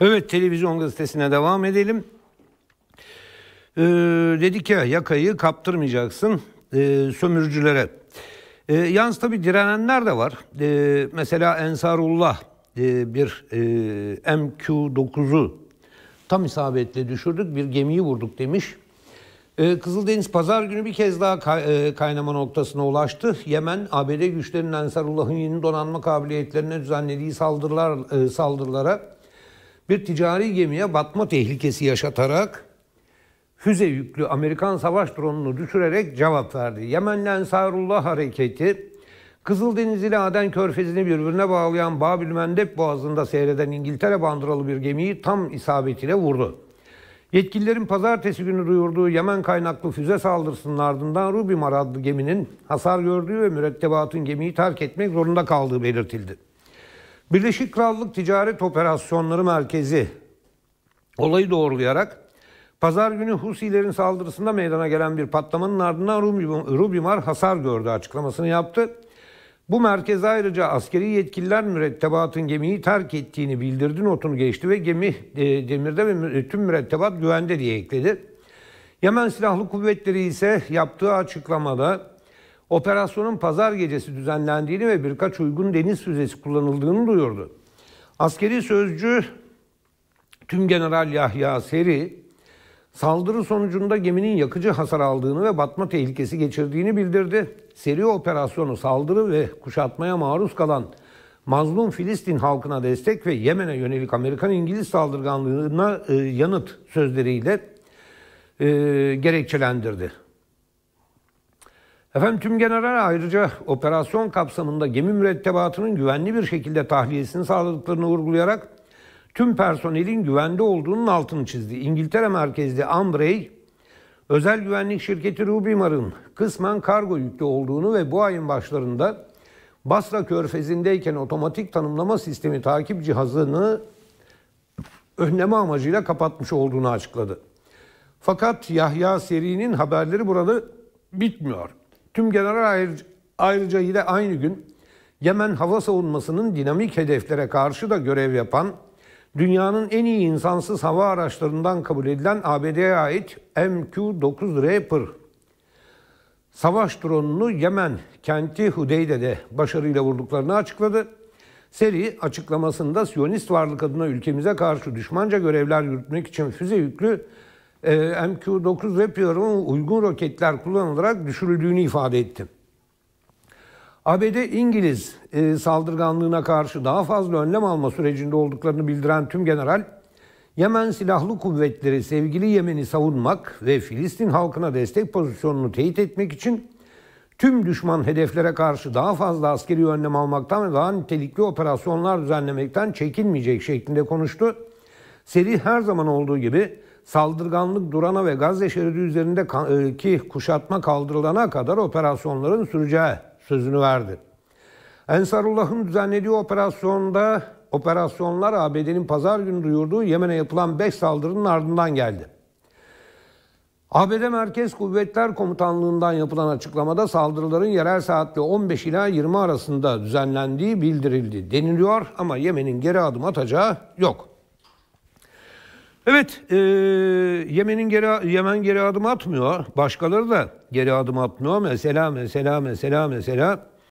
Evet televizyon gazetesine devam edelim. Ee, dedik ya yakayı kaptırmayacaksın e, sömürücülere. E, yalnız tabii direnenler de var. E, mesela Ensarullah e, bir e, MQ-9'u tam isabetle düşürdük bir gemiyi vurduk demiş. E, Kızıldeniz pazar günü bir kez daha kay, e, kaynama noktasına ulaştı. Yemen ABD güçlerinin Ensarullah'ın yeni donanma kabiliyetlerine düzenlediği saldırılar e, saldırılara bir ticari gemiye batma tehlikesi yaşatarak füze yüklü Amerikan savaş dronunu düşürerek cevap verdi. Yemenli Ensarullah Hareketi, Kızıldeniz ile Aden Körfezi'ni birbirine bağlayan Babil Mendeb Boğazı'nda seyreden İngiltere bandıralı bir gemiyi tam isabetiyle vurdu. Yetkililerin pazartesi günü duyurduğu Yemen kaynaklı füze saldırısının ardından Mar adlı geminin hasar gördüğü ve mürettebatın gemiyi terk etmek zorunda kaldığı belirtildi. Birleşik Krallık Ticaret Operasyonları Merkezi olayı doğrulayarak pazar günü Husilerin saldırısında meydana gelen bir patlamanın ardından Rubimar hasar gördü açıklamasını yaptı. Bu merkez ayrıca askeri yetkililer mürettebatın gemiyi terk ettiğini bildirdi notunu geçti ve gemi e, demirde ve tüm mürettebat güvende diye ekledi. Yemen Silahlı Kuvvetleri ise yaptığı açıklamada operasyonun pazar gecesi düzenlendiğini ve birkaç uygun deniz füzesi kullanıldığını duyurdu. Askeri sözcü Tüm General Yahya Seri, saldırı sonucunda geminin yakıcı hasar aldığını ve batma tehlikesi geçirdiğini bildirdi. Seri operasyonu saldırı ve kuşatmaya maruz kalan mazlum Filistin halkına destek ve Yemen'e yönelik Amerikan-İngiliz saldırganlığına e, yanıt sözleriyle e, gerekçelendirdi. Efendim tüm general ayrıca operasyon kapsamında gemi mürettebatının güvenli bir şekilde tahliyesini sağladıklarını vurgulayarak tüm personelin güvende olduğunun altını çizdi. İngiltere merkezli Ambrey, özel güvenlik şirketi Rubimar'ın kısmen kargo yüklü olduğunu ve bu ayın başlarında Basra körfezindeyken otomatik tanımlama sistemi takip cihazını önleme amacıyla kapatmış olduğunu açıkladı. Fakat Yahya Seri'nin haberleri burada bitmiyor. Tüm general ayrıca yine aynı gün Yemen hava savunmasının dinamik hedeflere karşı da görev yapan dünyanın en iyi insansız hava araçlarından kabul edilen ABD'ye ait MQ-9 Reaper savaş dronunu Yemen kenti Hudeyde'de başarıyla vurduklarını açıkladı. Seri açıklamasında Siyonist varlık adına ülkemize karşı düşmanca görevler yürütmek için füze yüklü e, MQ-9 yapıyorum, uygun roketler kullanılarak düşürüldüğünü ifade etti. ABD İngiliz e, saldırganlığına karşı daha fazla önlem alma sürecinde olduklarını bildiren tüm general Yemen Silahlı Kuvvetleri sevgili Yemen'i savunmak ve Filistin halkına destek pozisyonunu teyit etmek için tüm düşman hedeflere karşı daha fazla askeri önlem almaktan ve daha nitelikli operasyonlar düzenlemekten çekinmeyecek şeklinde konuştu. Seri her zaman olduğu gibi saldırganlık durana ve Gazze şeridi üzerindeki e, kuşatma kaldırılana kadar operasyonların süreceği sözünü verdi. Ensarullah'ın düzenlediği operasyonda operasyonlar ABD'nin pazar günü duyurduğu Yemen'e yapılan 5 saldırının ardından geldi. ABD Merkez Kuvvetler Komutanlığı'ndan yapılan açıklamada saldırıların yerel saatle 15 ila 20 arasında düzenlendiği bildirildi deniliyor ama Yemen'in geri adım atacağı yok. Evet, e, Yemen'in geri Yemen geri adım atmıyor. Başkaları da geri adım atmıyor. Mesela mesela mesela mesela